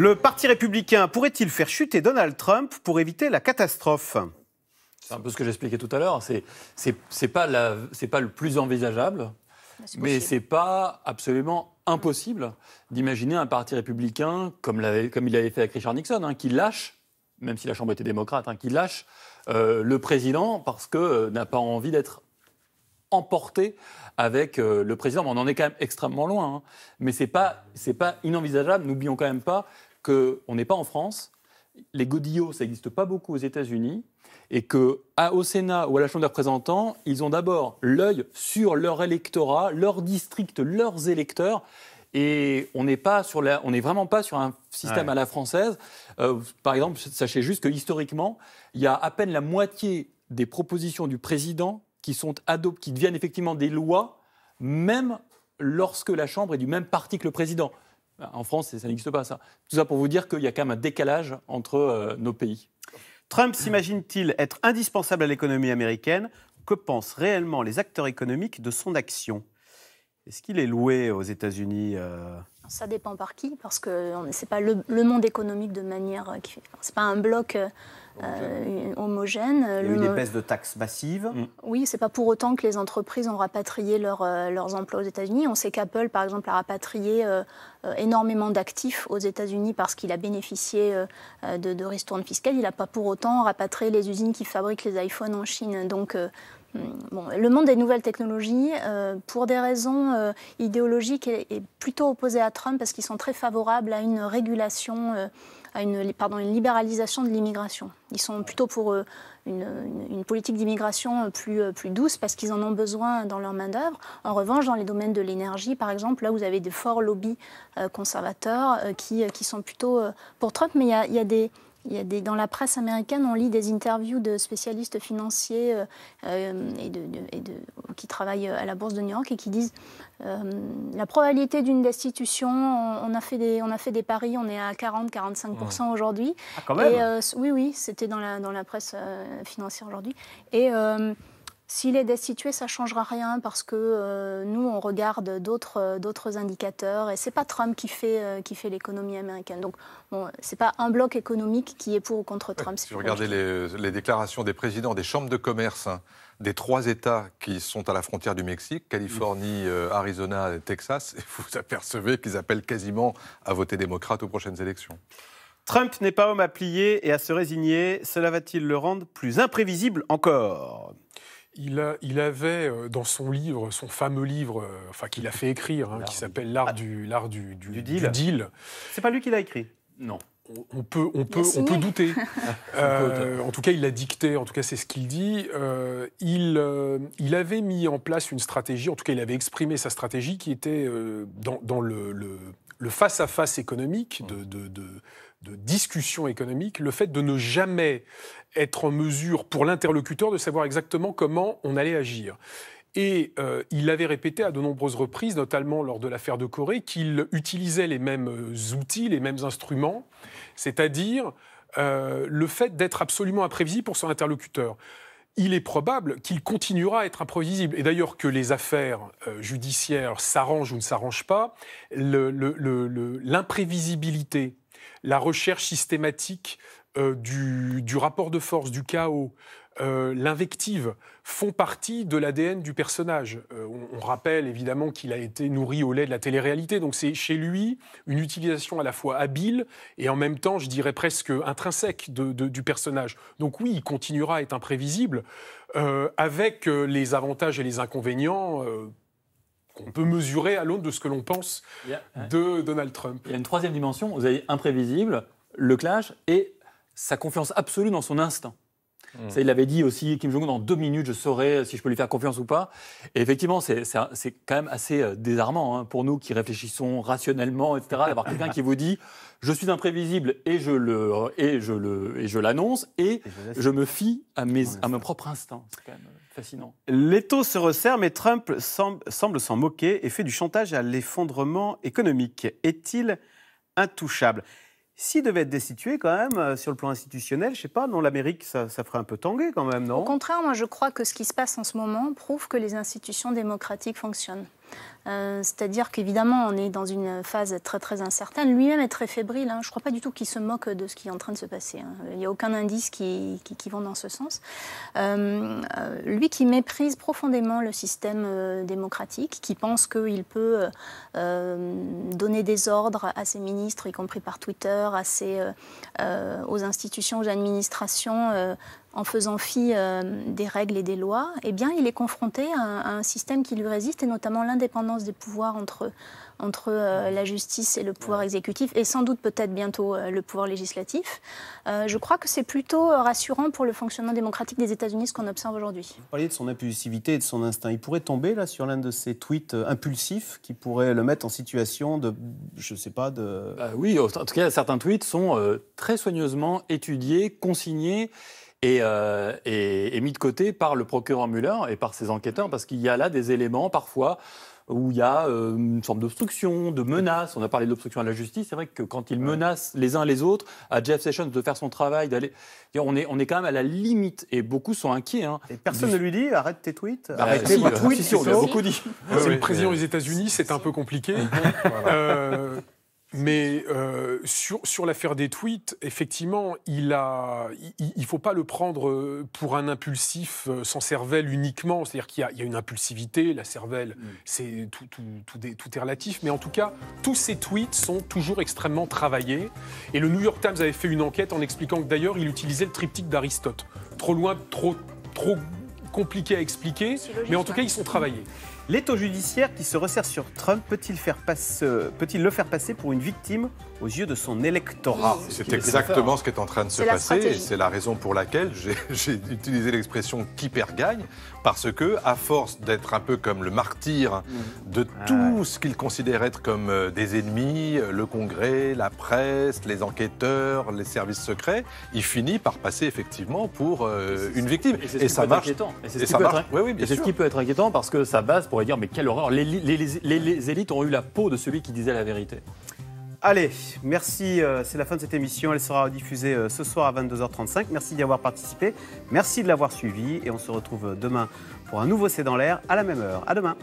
Le Parti républicain pourrait-il faire chuter Donald Trump pour éviter la catastrophe C'est un peu ce que j'expliquais tout à l'heure. Hein. C'est c'est pas le plus envisageable, bah, mais c'est pas absolument impossible d'imaginer un parti républicain comme, il l'avait fait avec Richard Nixon, hein, qui lâche, même si la Chambre était démocrate, hein, qui lâche euh, le président parce que euh, n'a pas envie d'être emporté avec euh, le président. on en est quand même extrêmement loin. Mais ce n'est pas inenvisageable. N'oublions quand même pas qu'on n'est pas en France, les godillots, ça n'existe pas beaucoup aux États-Unis, et que au Sénat ou à la Chambre des représentants, ils ont d'abord l'œil sur leur électorat, leur district, leurs électeurs. Et on n'est pas on vraiment pas sur un système à la française. Euh, par exemple, sachez juste que historiquement, il y a à peine la moitié des propositions du président qui sont adoptées, qui deviennent effectivement des lois, même lorsque la Chambre est du même parti que le président. Bah, en France, ça n'existe pas, ça. Tout ça pour vous dire qu'il y a quand même un décalage entre euh, nos pays. Trump s'imagine-t-il être indispensable à l'économie américaine Que pensent réellement les acteurs économiques de son action Est-ce qu'il est loué aux États-Unis euh, ça dépend par qui, parce que c'est pas le, monde économique de manière, euh, c'est pas un bloc euh, euh, homogène. Il y de taxes massives. Mm. Oui, c'est pas pour autant que les entreprises ont rapatrié leur, leurs emplois aux États-Unis. On sait qu'Apple, par exemple, a rapatrié énormément d'actifs aux États-Unis parce qu'il a bénéficié de, de fiscales. Il n'a pas pour autant rapatrié les usines qui fabriquent les iPhones en Chine. Donc Hum, le monde des nouvelles technologies, euh, pour des raisons euh, idéologiques, est, plutôt opposé à Trump parce qu'ils sont très favorables à une régulation, euh, à une, pardon, une libéralisation de l'immigration. Ils sont plutôt pour une, politique d'immigration plus, douce parce qu'ils en ont besoin dans leur main-d'œuvre. En revanche, dans les domaines de l'énergie, par exemple, là, vous avez des forts lobbies conservateurs qui, sont plutôt pour Trump, mais il y a des il y a des, dans la presse américaine, on lit des interviews de spécialistes financiers euh, euh, et, de, et de, qui travaillent à la Bourse de New York et qui disent euh, la probabilité d'une destitution, on, a fait des, on a fait des paris, on est à 40-45% mmh. aujourd'hui. Ah, quand même Oui, oui, c'était dans la, dans la presse financière aujourd'hui. Et s'il est destitué, ça ne changera rien parce que euh, nous, on regarde d'autres euh, d'autres indicateurs et ce n'est pas Trump qui fait, euh, qui fait l'économie américaine. Donc, bon, ce n'est pas un bloc économique qui est pour ou contre Trump. si vous regardez les, déclarations des présidents des chambres de commerce hein, des trois États qui sont à la frontière du Mexique, Californie, Arizona et Texas, vous apercevez qu'ils appellent quasiment à voter démocrate aux prochaines élections. Trump n'est pas homme à plier et à se résigner. Cela va-t-il le rendre plus imprévisible encore il, avait euh, dans son livre, son fameux livre, euh, enfin qu'il a fait écrire, hein, qui s'appelle ah. L'art du, du, deal. C'est pas lui qui l'a écrit Non. On, peut, on peut, on peut douter. Ah, euh, en tout cas, il l'a dicté, en tout cas, c'est ce qu'il dit. il, avait mis en place une stratégie, en tout cas, il avait exprimé sa stratégie qui était dans, le le face-à-face économique, mmh. de, discussion économique, le fait de ne jamais être en mesure, pour l'interlocuteur, de savoir exactement comment on allait agir. Et euh, il avait répété à de nombreuses reprises, notamment lors de l'affaire de Corée, qu'il utilisait les mêmes euh, outils, les mêmes instruments, c'est-à-dire euh, le fait d'être absolument imprévisible pour son interlocuteur il est probable qu'il continuera à être imprévisible. Et d'ailleurs que les affaires euh, judiciaires s'arrangent ou ne s'arrangent pas, l'imprévisibilité, la recherche systématique euh, du, rapport de force, du chaos, euh, l'invective font partie de l'ADN du personnage. Euh, on, rappelle évidemment qu'il a été nourri au lait de la télé-réalité, donc c'est chez lui une utilisation à la fois habile et en même temps, je dirais presque intrinsèque du personnage. Donc oui, il continuera à être imprévisible, euh, avec les avantages et les inconvénients qu'on peut mesurer à l'aune de ce que l'on pense de Donald Trump. Il y a une troisième dimension, vous avez imprévisible, le clash et sa confiance absolue dans son instinct. Ça, il l'avait dit aussi, Kim Jong-un, dans deux minutes, je saurai si je peux lui faire confiance ou pas. Et effectivement, c'est quand même assez euh, désarmant hein, pour nous qui réfléchissons rationnellement, etc., d'avoir quelqu'un qui vous dit je suis imprévisible et je le et je le et je l'annonce et, je, me fie à mes à mon propre instinct. C'est quand même euh, fascinant. L'étau se resserre, mais Trump semble semble s'en moquer et fait du chantage à l'effondrement économique. Est-il intouchable s'il devait être destitué, quand même, euh, sur le plan institutionnel, je sais pas, non, l'Amérique, ça, ça, ferait un peu tanguer, quand même, non Au contraire, moi, je crois que ce qui se passe en ce moment prouve que les institutions démocratiques fonctionnent. Euh, c'est-à-dire qu'évidemment, on est dans une phase très très incertaine. Lui-même est très fébrile. Hein. Je ne crois pas du tout qu'il se moque de ce qui est en train de se passer. Hein. Il n'y a aucun indice qui, vont dans ce sens. Euh, euh, lui qui méprise profondément le système démocratique, qui pense qu'il peut donner des ordres à ses ministres, y compris par Twitter, aux institutions, aux administrations, en faisant fi euh, des règles et des lois, eh bien, il est confronté à, un système qui lui résiste, et notamment l'indépendance des pouvoirs entre, entre euh, la justice et le pouvoir exécutif, et sans doute peut-être bientôt euh, le pouvoir législatif. je crois que c'est plutôt rassurant pour le fonctionnement démocratique des États-Unis ce qu'on observe aujourd'hui. Vous parliez de son impulsivité et de son instinct. Il pourrait tomber là sur l'un de ces tweets impulsifs qui pourrait le mettre en situation de, je ne sais pas, de... oui, en tout cas, certains tweets sont très soigneusement étudiés, consignés. Euh, et, mis de côté par le procureur Muller et par ses enquêteurs, parce qu'il y a là des éléments parfois où il y a euh, une forme d'obstruction, de menace. On a parlé d'obstruction à la justice. C'est vrai que quand ils menacent les uns les autres, à Jeff Sessions de faire son travail, d'aller. On est, on est quand même à la limite et beaucoup sont inquiets. Hein. – Et personne ne lui dit arrête tes tweets. Bah, arrête tes euh, tweets. on lui beaucoup dit. C'est le président des États-Unis, c'est un peu compliqué. Mais euh, sur, sur l'affaire des tweets, effectivement, il a, il, faut pas le prendre euh, pour un impulsif euh, sans cervelle uniquement. C'est-à-dire qu'il y, y, a une impulsivité, la cervelle, mm. c'est tout, tout, tout, tout, est relatif. Mais en tout cas, tous ces tweets sont toujours extrêmement travaillés. Et le New York Times avait fait une enquête en expliquant que d'ailleurs, il utilisait le triptyque d'Aristote. Trop loin, trop, trop compliqué à expliquer, mais en tout hein. cas, ils sont travaillés. L'état judiciaire qui se resserre sur Trump peut-il euh, peut le faire passer pour une victime aux yeux de son électorat C'est exactement ce qui est en train de se passer et c'est la raison pour laquelle j'ai utilisé l'expression qui perd gagne parce que à force d'être un peu comme le martyr mm. de ah tout ce qu'il considère être comme euh, des ennemis, euh, le Congrès, la presse, les enquêteurs, les services secrets, il finit par passer effectivement pour une victime et, ça marche. Et c'est ce, qui peut être inquiétant parce que ça base pour dire, mais quelle horreur, les, élites ont eu la peau de celui qui disait la vérité. Allez, merci. Euh, c'est la fin de cette émission. Elle sera diffusée euh, ce soir à 22h35. Merci d'y avoir participé. Merci de l'avoir suivi. Et on se retrouve demain pour un nouveau C'est dans l'air à la même heure. À demain.